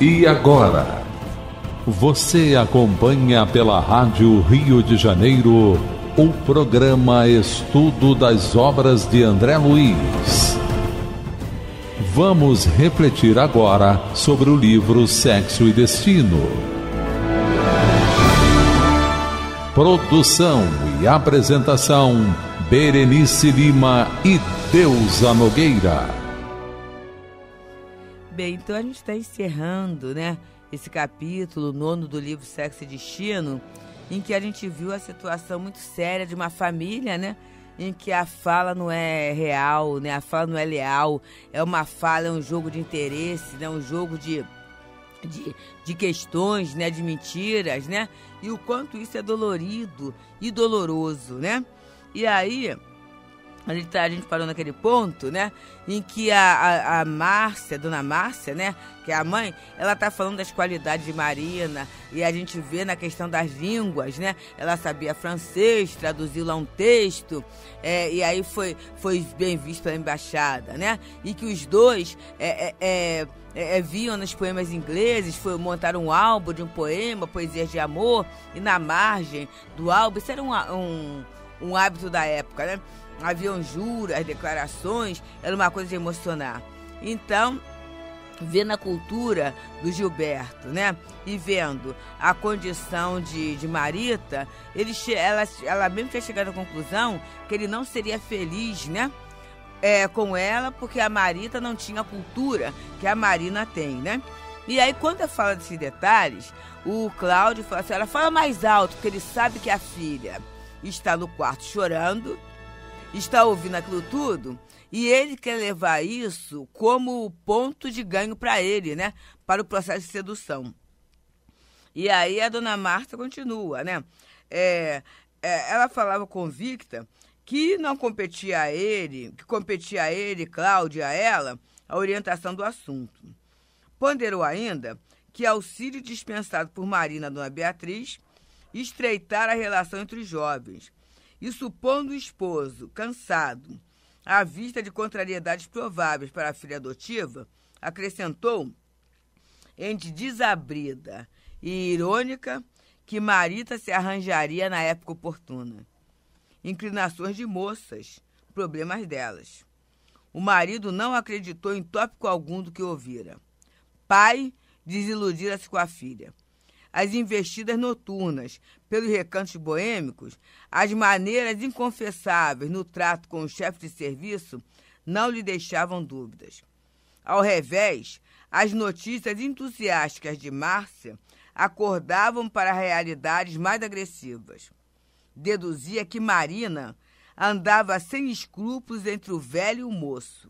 E agora? Você acompanha pela Rádio Rio de Janeiro o programa Estudo das Obras de André Luiz. Vamos refletir agora sobre o livro Sexo e Destino. Produção e apresentação: Berenice Lima e Deusa Nogueira. Bem, então a gente está encerrando, né? Esse capítulo nono do livro Sexo e Destino, em que a gente viu a situação muito séria de uma família, né? Em que a fala não é real, né? A fala não é leal, é uma fala, é um jogo de interesse, né? Um jogo de de, de, questões, né, de mentiras, né? E o quanto isso é dolorido e doloroso, né? E aí, a gente, tá, a gente parou naquele ponto, né? Em que a, a, a Márcia, dona Márcia, né? Que é a mãe, ela tá falando das qualidades de Marina. E a gente vê na questão das línguas, né? Ela sabia francês, traduziu lá um texto. É, e aí foi, foi bem visto pela embaixada, né? E que os dois. É, é, é, é, é viam nos poemas ingleses, foi, montaram um álbum de um poema, poesias de amor, e na margem do álbum, isso era um, um, um hábito da época, né? um juro, as declarações, era uma coisa de emocionar. Então, vendo a cultura do Gilberto, né? E vendo a condição de, de Marita, ele, ela, ela mesmo tinha chegado à conclusão que ele não seria feliz, né? É, com ela, porque a Marita não tinha a cultura que a Marina tem, né? E aí, quando ela fala desses detalhes, o Cláudio fala assim, ela fala mais alto, porque ele sabe que a filha está no quarto chorando, está ouvindo aquilo tudo e ele quer levar isso como ponto de ganho para ele, né? Para o processo de sedução. E aí a dona Marta continua, né? É, é, ela falava convicta que não competia a ele, que competia a ele, Cláudia, a ela, a orientação do assunto. Ponderou ainda que auxílio dispensado por Marina dona Beatriz estreitar a relação entre os jovens, e supondo o esposo cansado à vista de contrariedades prováveis para a filha adotiva, acrescentou, entre desabrida e irônica, que Marita se arranjaria na época oportuna. Inclinações de moças, problemas delas. O marido não acreditou em tópico algum do que ouvira. Pai desiludira-se com a filha as investidas noturnas pelos recantos boêmicos, as maneiras inconfessáveis no trato com o chefe de serviço não lhe deixavam dúvidas. Ao revés, as notícias entusiásticas de Márcia acordavam para realidades mais agressivas. Deduzia que Marina andava sem escrúpulos entre o velho e o moço.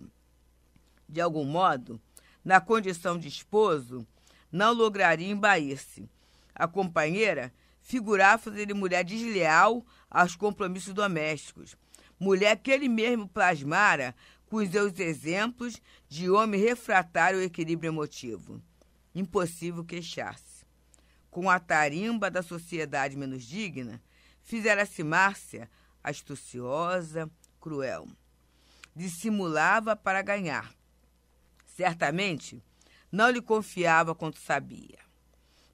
De algum modo, na condição de esposo, não lograria embair-se, a companheira, figurava de mulher desleal aos compromissos domésticos. Mulher que ele mesmo plasmara com os seus exemplos de homem refratário ao equilíbrio emotivo. Impossível queixar-se. Com a tarimba da sociedade menos digna, fizera-se Márcia astuciosa, cruel. Dissimulava para ganhar. Certamente, não lhe confiava quanto sabia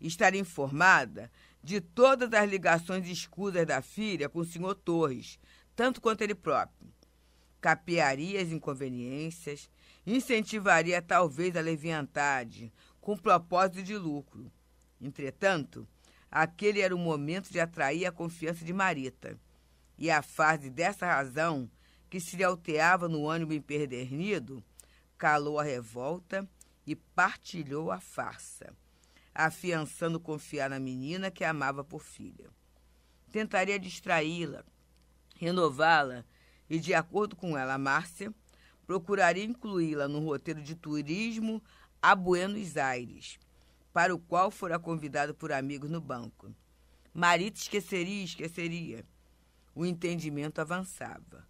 estar informada de todas as ligações escusas da filha com o senhor Torres, tanto quanto ele próprio. Capearia as inconveniências, incentivaria talvez a leviandade, com propósito de lucro. Entretanto, aquele era o momento de atrair a confiança de Marita. E a fase dessa razão, que se alteava no ânimo empedernido, calou a revolta e partilhou a farsa afiançando confiar na menina que amava por filha. Tentaria distraí-la, renová-la e, de acordo com ela, Márcia, procuraria incluí-la no roteiro de turismo a Buenos Aires, para o qual fora convidado por amigos no banco. Marita esqueceria, esqueceria. O entendimento avançava,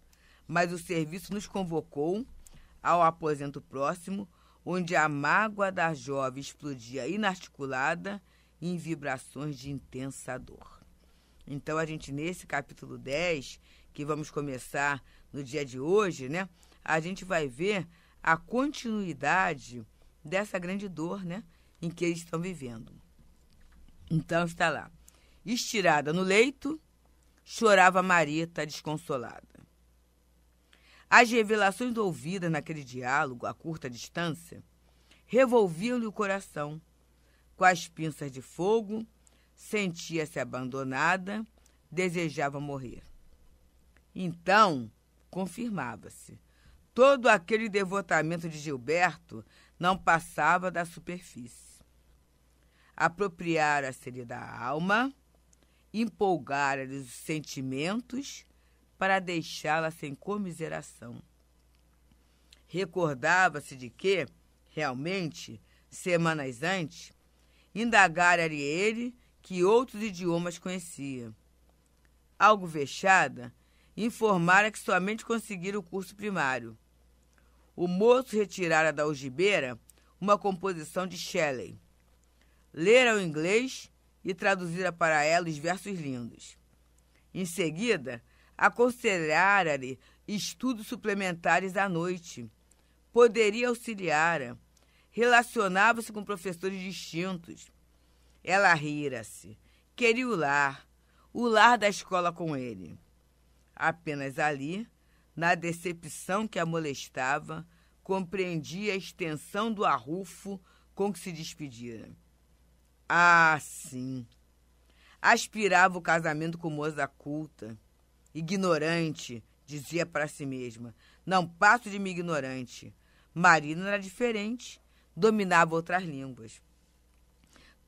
mas o serviço nos convocou ao aposento próximo onde a mágoa da jovem explodia inarticulada em vibrações de intensa dor. Então a gente nesse capítulo 10, que vamos começar no dia de hoje, né? A gente vai ver a continuidade dessa grande dor, né, em que eles estão vivendo. Então está lá. Estirada no leito, chorava Marita desconsolada. As revelações ouvidas naquele diálogo a curta distância revolviam-lhe o coração. Com as pinças de fogo, sentia-se abandonada, desejava morrer. Então, confirmava-se. Todo aquele devotamento de Gilberto não passava da superfície. Apropriara-se-lhe da alma, empolgara-lhe os sentimentos para deixá-la sem comiseração. Recordava-se de que, realmente, semanas antes, indagara ele que outros idiomas conhecia. Algo vexada, informara que somente conseguira o curso primário. O moço retirara da algibeira uma composição de Shelley. Lera o inglês e traduzira para ela os versos lindos. Em seguida, aconselhara-lhe estudos suplementares à noite. Poderia auxiliar-a. Relacionava-se com professores distintos. Ela rira-se. Queria o lar, o lar da escola com ele. Apenas ali, na decepção que a molestava, compreendia a extensão do arrufo com que se despedira. Ah, sim! Aspirava o casamento com moça culta Ignorante, dizia para si mesma. Não passo de me ignorante. Marina era diferente, dominava outras línguas.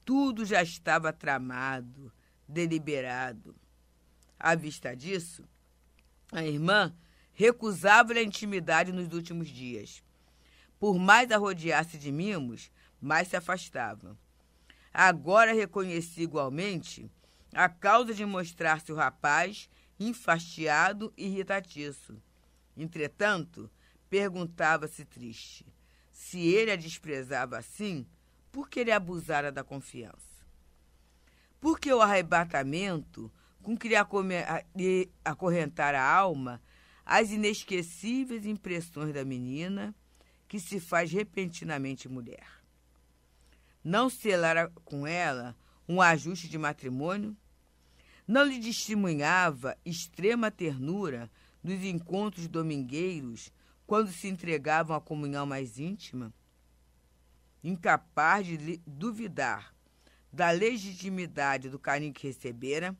Tudo já estava tramado, deliberado. À vista disso, a irmã recusava-lhe a intimidade nos últimos dias. Por mais a se de mimos, mais se afastava. Agora reconheci igualmente a causa de mostrar-se o rapaz enfastiado e irritatiço. Entretanto, perguntava-se triste: se ele a desprezava assim, por que ele abusara da confiança? Por que o arrebatamento com que lhe acorrentara a alma as inesquecíveis impressões da menina que se faz repentinamente mulher? Não selara com ela um ajuste de matrimônio? Não lhe testemunhava extrema ternura nos encontros domingueiros, quando se entregavam à comunhão mais íntima? Incapaz de duvidar da legitimidade do carinho que recebera,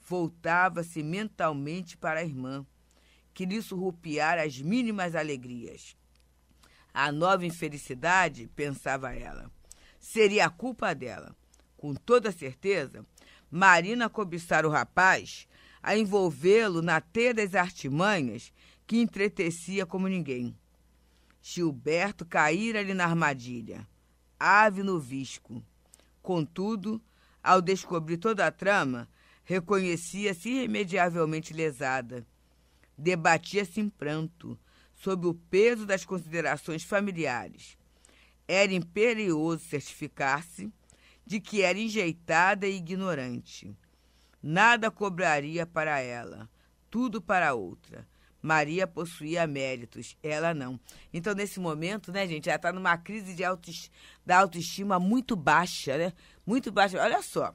voltava-se mentalmente para a irmã, que lhe surrupiara as mínimas alegrias. A nova infelicidade, pensava ela, seria a culpa dela. Com toda certeza, Marina cobiçar o rapaz a envolvê-lo na teia das artimanhas que entretecia como ninguém. Gilberto caíra-lhe na armadilha, ave no visco. Contudo, ao descobrir toda a trama, reconhecia-se irremediavelmente lesada. Debatia-se em pranto, sob o peso das considerações familiares. Era imperioso certificar-se de que era enjeitada e ignorante. Nada cobraria para ela, tudo para outra. Maria possuía méritos, ela não. Então, nesse momento, né, gente, ela está numa crise de auto da autoestima muito baixa, né? Muito baixa. Olha só,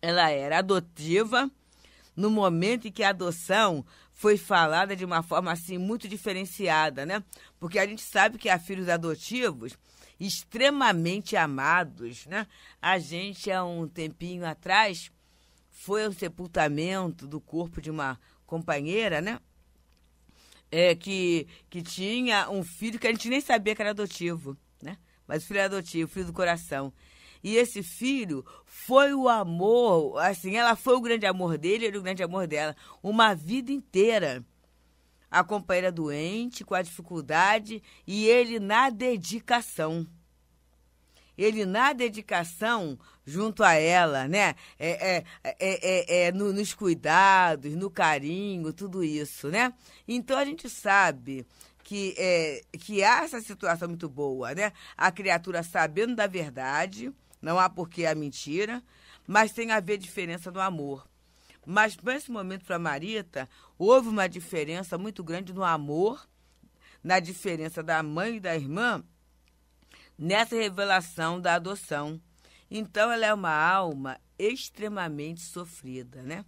ela era adotiva no momento em que a adoção foi falada de uma forma assim muito diferenciada, né? Porque a gente sabe que há filhos adotivos extremamente amados, né? A gente, há um tempinho atrás, foi ao sepultamento do corpo de uma companheira, né? É, que, que tinha um filho que a gente nem sabia que era adotivo, né? Mas o filho era é adotivo, filho do coração. E esse filho foi o amor, assim, ela foi o grande amor dele, ele é o grande amor dela, uma vida inteira a companheira doente, com a dificuldade, e ele na dedicação. Ele na dedicação junto a ela, né? É, é, é, é, é no, nos cuidados, no carinho, tudo isso, né? Então a gente sabe que, é, que há essa situação muito boa, né? A criatura sabendo da verdade, não há por que a mentira, mas tem a ver diferença no amor. Mas nesse momento para Marita, houve uma diferença muito grande no amor, na diferença da mãe e da irmã, nessa revelação da adoção. Então ela é uma alma extremamente sofrida, né?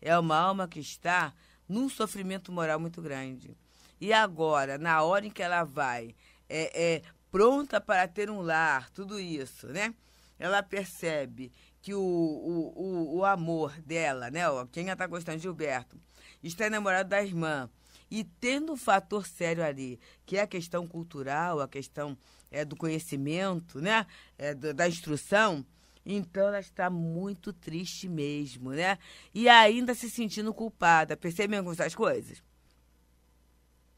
É uma alma que está num sofrimento moral muito grande. E agora, na hora em que ela vai, é, é pronta para ter um lar, tudo isso, né? Ela percebe que o, o, o, o amor dela, né? Quem já está gostando de Gilberto, está namorado da irmã. E tendo um fator sério ali, que é a questão cultural, a questão é, do conhecimento, né? É, da instrução, então ela está muito triste mesmo, né? E ainda se sentindo culpada. Percebemos essas coisas?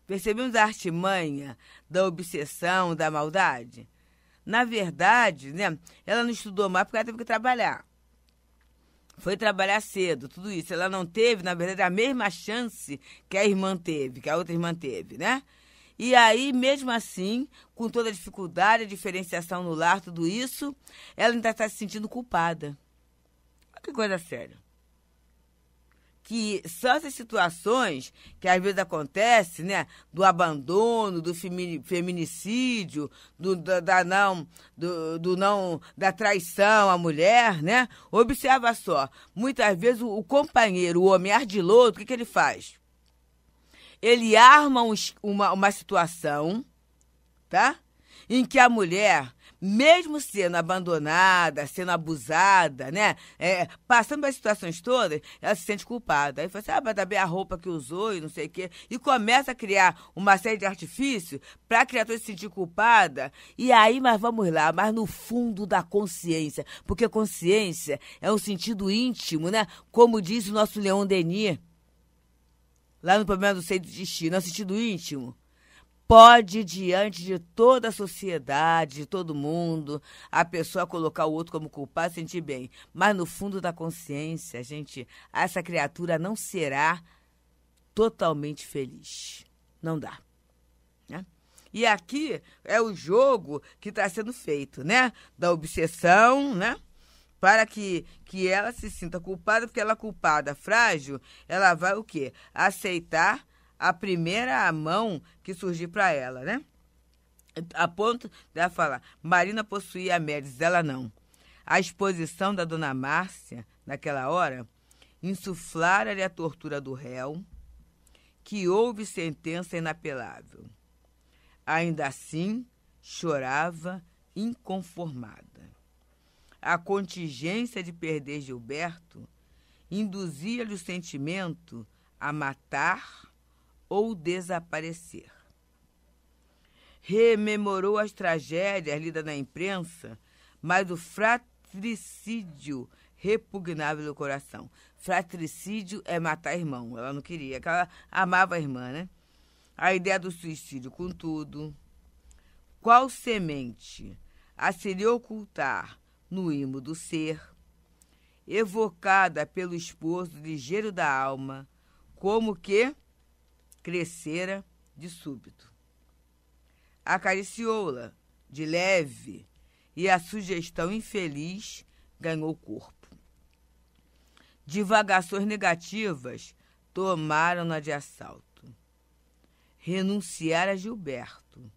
Percebemos a artimanha da obsessão, da maldade? Na verdade, né, ela não estudou mais porque ela teve que trabalhar. Foi trabalhar cedo, tudo isso. Ela não teve, na verdade, a mesma chance que a irmã teve, que a outra irmã teve, né? E aí, mesmo assim, com toda a dificuldade, a diferenciação no lar, tudo isso, ela ainda está se sentindo culpada. Olha que coisa séria que são essas situações que às vezes acontece, né, do abandono, do feminicídio, do, da, da não, do, do, não, da traição à mulher, né? Observa só, muitas vezes o, o companheiro, o homem ardiloso, o que, que ele faz? Ele arma um, uma, uma situação, tá? Em que a mulher mesmo sendo abandonada, sendo abusada, né? É, passando pelas situações todas, ela se sente culpada. Aí fala assim, ah, dar bem a roupa que usou e não sei o quê. E começa a criar uma série de artifícios para a criatura se sentir culpada. E aí, mas vamos lá, mas no fundo da consciência. Porque consciência é um sentido íntimo, né? Como diz o nosso Leon Denis, lá no problema do seio do destino, é um sentido íntimo pode, diante de toda a sociedade, de todo mundo, a pessoa colocar o outro como culpado, sentir bem. Mas no fundo da consciência, a gente, essa criatura não será totalmente feliz. Não dá. Né? E aqui é o jogo que está sendo feito, né? Da obsessão, né? Para que, que ela se sinta culpada, porque ela culpada, frágil, ela vai o quê? Aceitar a primeira mão que surgir para ela, né? A ponto dela falar, Marina possuía méritos, ela não. A exposição da dona Márcia, naquela hora, insuflara-lhe a tortura do réu, que houve sentença inapelável. Ainda assim, chorava inconformada. A contingência de perder Gilberto induzia-lhe o sentimento a matar ou desaparecer. Rememorou as tragédias lidas na imprensa, mas o fratricídio repugnava no coração. Fratricídio é matar irmão. Ela não queria, ela amava a irmã, né? A ideia do suicídio, contudo. Qual semente a lhe ocultar no imo do ser, evocada pelo esposo ligeiro da alma, como que crescera de súbito. Acariciou-la de leve e a sugestão infeliz ganhou corpo. Divagações negativas tomaram-na de assalto. Renunciar a Gilberto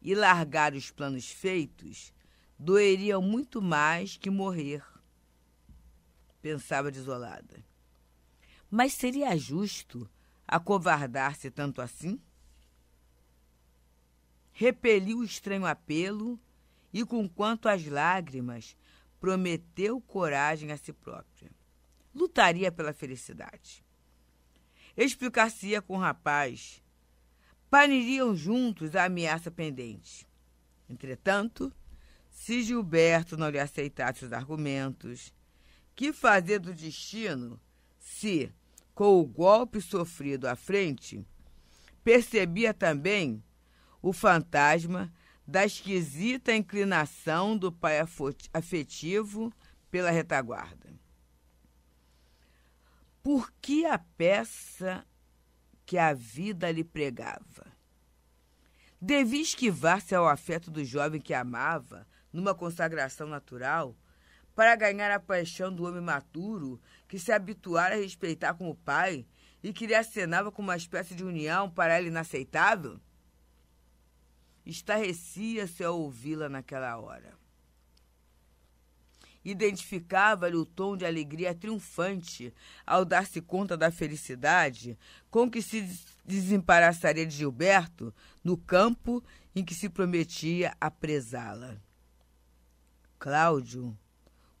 e largar os planos feitos doeriam muito mais que morrer, pensava desolada. Mas seria justo acovardar-se tanto assim? Repeliu o estranho apelo e, com quanto às lágrimas, prometeu coragem a si própria. Lutaria pela felicidade. Explicar-se-ia com o rapaz. Paniriam juntos a ameaça pendente. Entretanto, se Gilberto não lhe aceitasse os argumentos, que fazer do destino se, com o golpe sofrido à frente, percebia também o fantasma da esquisita inclinação do pai afetivo pela retaguarda. Por que a peça que a vida lhe pregava? Devia esquivar-se ao afeto do jovem que amava, numa consagração natural, para ganhar a paixão do homem maturo que se habituara a respeitar como pai e que lhe acenava com uma espécie de união para ela inaceitável? Estarrecia-se ao ouvi-la naquela hora. Identificava-lhe o tom de alegria triunfante ao dar-se conta da felicidade com que se desembaraçaria de Gilberto no campo em que se prometia apresá-la. Cláudio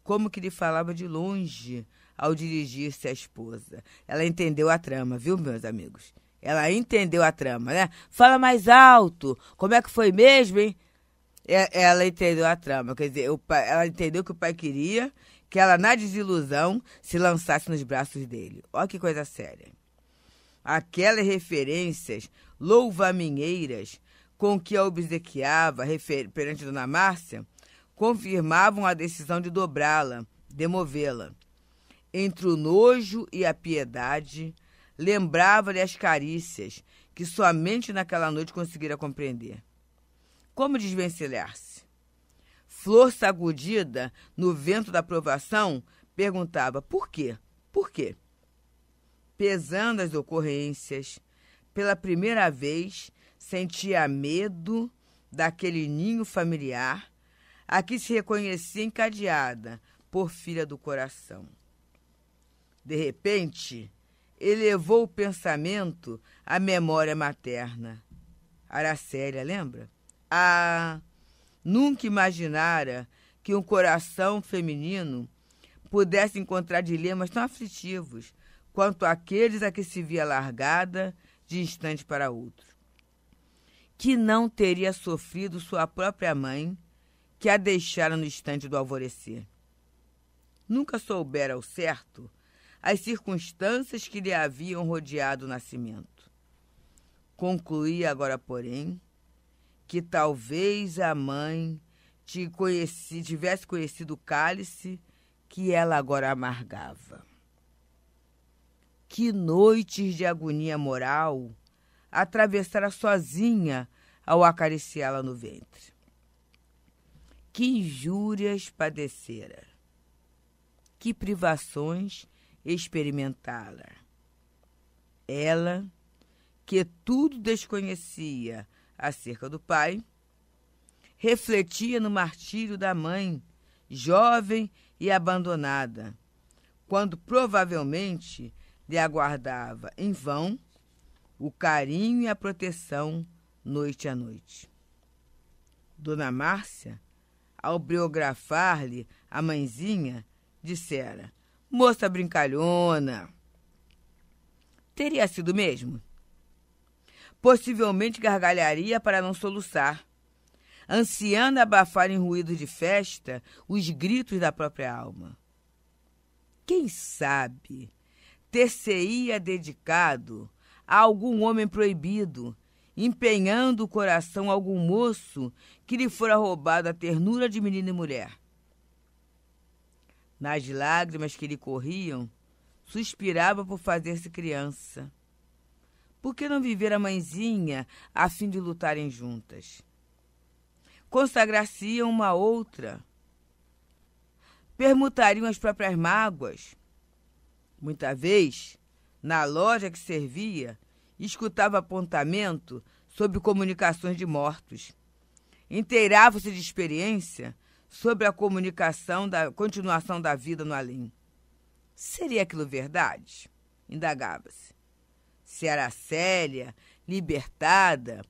como que ele falava de longe ao dirigir-se à esposa. Ela entendeu a trama, viu, meus amigos? Ela entendeu a trama, né? Fala mais alto. Como é que foi mesmo, hein? É, ela entendeu a trama. Quer dizer, pai, ela entendeu que o pai queria que ela, na desilusão, se lançasse nos braços dele. Olha que coisa séria. Aquelas referências louvaminheiras com que a obsequiava refer perante Dona Márcia confirmavam a decisão de dobrá-la, demovê-la. Entre o nojo e a piedade, lembrava-lhe as carícias que somente naquela noite conseguira compreender. Como desvencilhar-se? Flor sagudida no vento da provação, perguntava por quê? Por quê? Pesando as ocorrências, pela primeira vez sentia medo daquele ninho familiar a que se reconhecia encadeada por filha do coração. De repente, elevou o pensamento à memória materna. Aracélia, lembra? Ah, nunca imaginara que um coração feminino pudesse encontrar dilemas tão aflitivos quanto aqueles a que se via largada de instante para outro. Que não teria sofrido sua própria mãe que a deixara no instante do alvorecer. Nunca soubera ao certo as circunstâncias que lhe haviam rodeado o nascimento. Concluía agora, porém, que talvez a mãe te conheci, tivesse conhecido o cálice que ela agora amargava. Que noites de agonia moral atravessara sozinha ao acariciá-la no ventre. Que injúrias padecera, que privações experimentá-la. Ela, que tudo desconhecia acerca do pai, refletia no martírio da mãe, jovem e abandonada, quando provavelmente lhe aguardava em vão o carinho e a proteção noite a noite. Dona Márcia ao biografar-lhe a mãezinha, dissera: Moça brincalhona. Teria sido mesmo? Possivelmente gargalharia para não soluçar, ansiando abafar em ruído de festa os gritos da própria alma. Quem sabe ter-se-ia dedicado a algum homem proibido empenhando o coração a algum moço que lhe fora roubada a ternura de menino e mulher. Nas lágrimas que lhe corriam, suspirava por fazer-se criança. Por que não viver a mãezinha a fim de lutarem juntas? Consagrar-se-iam uma outra. Permutariam as próprias mágoas. Muita vez, na loja que servia, escutava apontamento sobre comunicações de mortos. Inteirava-se de experiência sobre a comunicação da continuação da vida no além. Seria aquilo verdade? Indagava-se. Se era séria, libertada,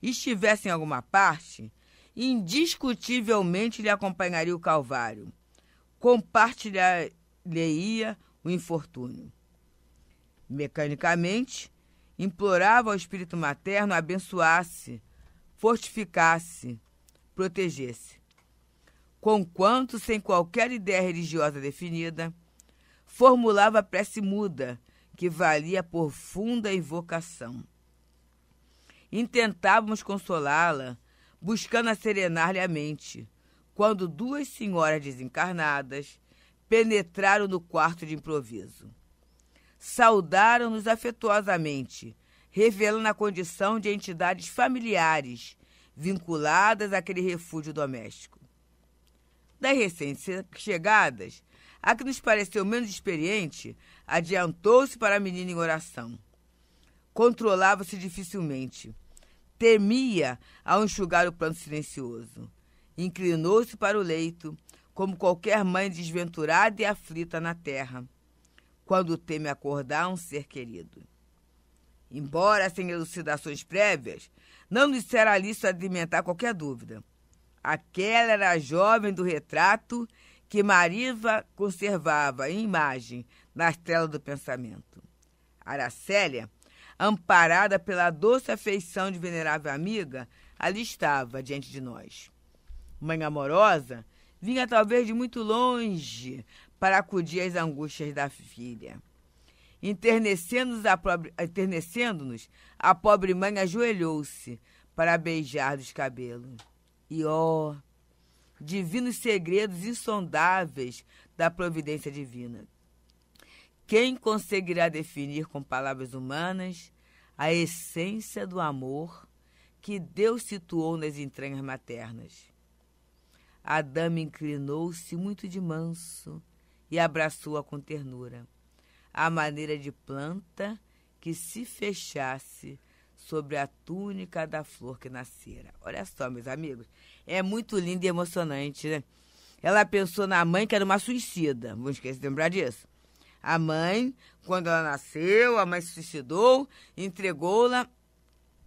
estivesse em alguma parte, indiscutivelmente lhe acompanharia o Calvário. Compartilharia o infortúnio. Mecanicamente, implorava ao espírito materno abençoasse, fortificasse, protegesse. Conquanto, sem qualquer ideia religiosa definida, formulava a prece muda, que valia por funda invocação. Intentávamos consolá-la, buscando serenar lhe a mente, quando duas senhoras desencarnadas penetraram no quarto de improviso saudaram-nos afetuosamente, revelando a condição de entidades familiares vinculadas àquele refúgio doméstico. Das recém-chegadas, a que nos pareceu menos experiente adiantou-se para a menina em oração. Controlava-se dificilmente. Temia ao enxugar o plano silencioso. Inclinou-se para o leito, como qualquer mãe desventurada e aflita na terra quando teme acordar um ser querido. Embora sem elucidações prévias, não dissera será lícito alimentar qualquer dúvida. Aquela era a jovem do retrato que Mariva conservava em imagem na estrela do pensamento. Aracélia, amparada pela doce afeição de venerável amiga, ali estava diante de nós. Mãe amorosa vinha talvez de muito longe para acudir às angústias da filha. Internecendo-nos, a pobre, internecendo a pobre mãe ajoelhou-se para beijar os cabelos. E, ó, oh, divinos segredos insondáveis da providência divina. Quem conseguirá definir com palavras humanas a essência do amor que Deus situou nas entranhas maternas? A dama inclinou-se muito de manso e abraçou-a com ternura, à maneira de planta que se fechasse sobre a túnica da flor que nascera. Olha só, meus amigos, é muito lindo e emocionante, né? Ela pensou na mãe que era uma suicida, não esqueça de lembrar disso. A mãe, quando ela nasceu, a mãe se suicidou, entregou-la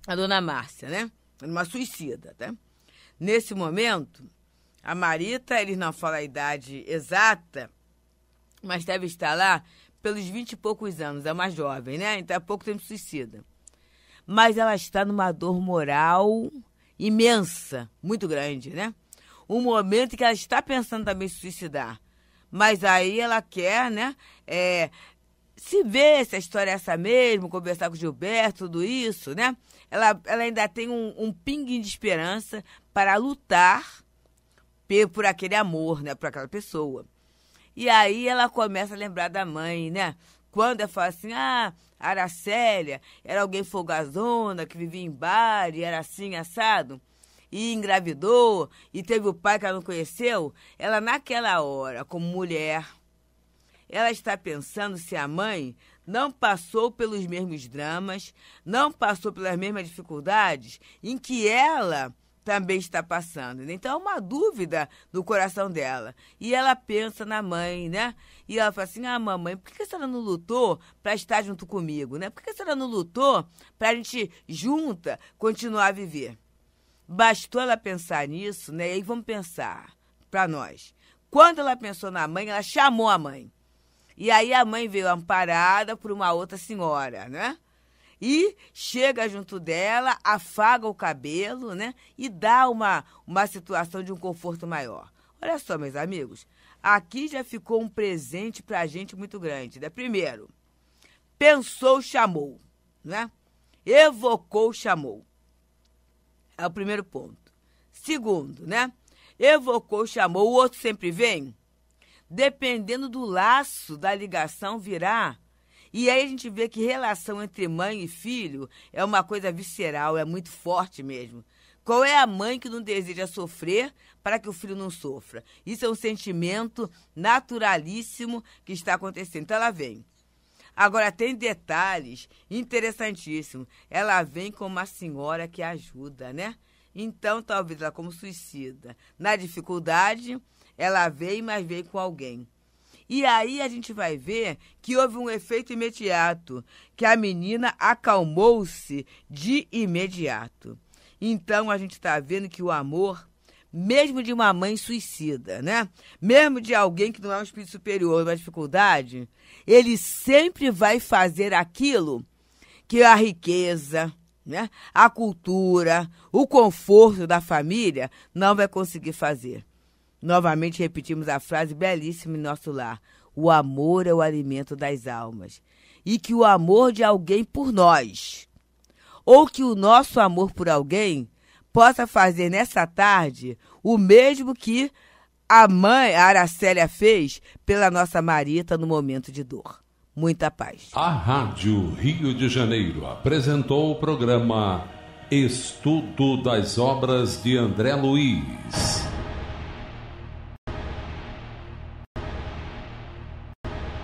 a dona Márcia, né? Uma suicida, né? Nesse momento, a Marita, eles não falam a idade exata, mas deve estar lá pelos vinte e poucos anos, é uma jovem, né? Então há é pouco tempo suicida. Mas ela está numa dor moral imensa, muito grande, né? Um momento que ela está pensando também se suicidar. Mas aí ela quer, né? É, se ver se a história é essa mesmo, conversar com o Gilberto, tudo isso, né? Ela, ela ainda tem um, um pingue de esperança para lutar por aquele amor, né? Por aquela pessoa. E aí ela começa a lembrar da mãe, né? Quando ela fala assim, ah, Aracélia era alguém folgazona que vivia em bar e era assim, assado, e engravidou, e teve o pai que ela não conheceu, ela naquela hora, como mulher, ela está pensando se a mãe não passou pelos mesmos dramas, não passou pelas mesmas dificuldades em que ela também está passando. Né? Então é uma dúvida no coração dela. E ela pensa na mãe, né? E ela fala assim: ah, mamãe, por que a senhora não lutou para estar junto comigo, né? Por que a senhora não lutou para a gente junta continuar a viver? Bastou ela pensar nisso, né? E aí vamos pensar para nós. Quando ela pensou na mãe, ela chamou a mãe. E aí a mãe veio amparada por uma outra senhora, né? e chega junto dela, afaga o cabelo, né? E dá uma, uma situação de um conforto maior. Olha só, meus amigos, aqui já ficou um presente pra gente muito grande. Né? Primeiro, pensou, chamou, né? Evocou, chamou. É o primeiro ponto. Segundo, né? Evocou, chamou, o outro sempre vem. Dependendo do laço da ligação, virá e aí a gente vê que relação entre mãe e filho é uma coisa visceral, é muito forte mesmo. Qual é a mãe que não deseja sofrer para que o filho não sofra? Isso é um sentimento naturalíssimo que está acontecendo. Então ela vem. Agora tem detalhes interessantíssimos. Ela vem com uma senhora que ajuda, né? Então, talvez ela como suicida. Na dificuldade, ela vem, mas vem com alguém. E aí a gente vai ver que houve um efeito imediato, que a menina acalmou-se de imediato. Então a gente está vendo que o amor, mesmo de uma mãe suicida, né? Mesmo de alguém que não é um espírito superior, uma é dificuldade, ele sempre vai fazer aquilo que a riqueza, né? a cultura, o conforto da família não vai conseguir fazer. Novamente repetimos a frase belíssima em nosso lar: o amor é o alimento das almas. E que o amor de alguém por nós, ou que o nosso amor por alguém, possa fazer nessa tarde o mesmo que a mãe a Aracélia fez pela nossa Marita no momento de dor. Muita paz. A Rádio Rio de Janeiro apresentou o programa Estudo das Obras de André Luiz.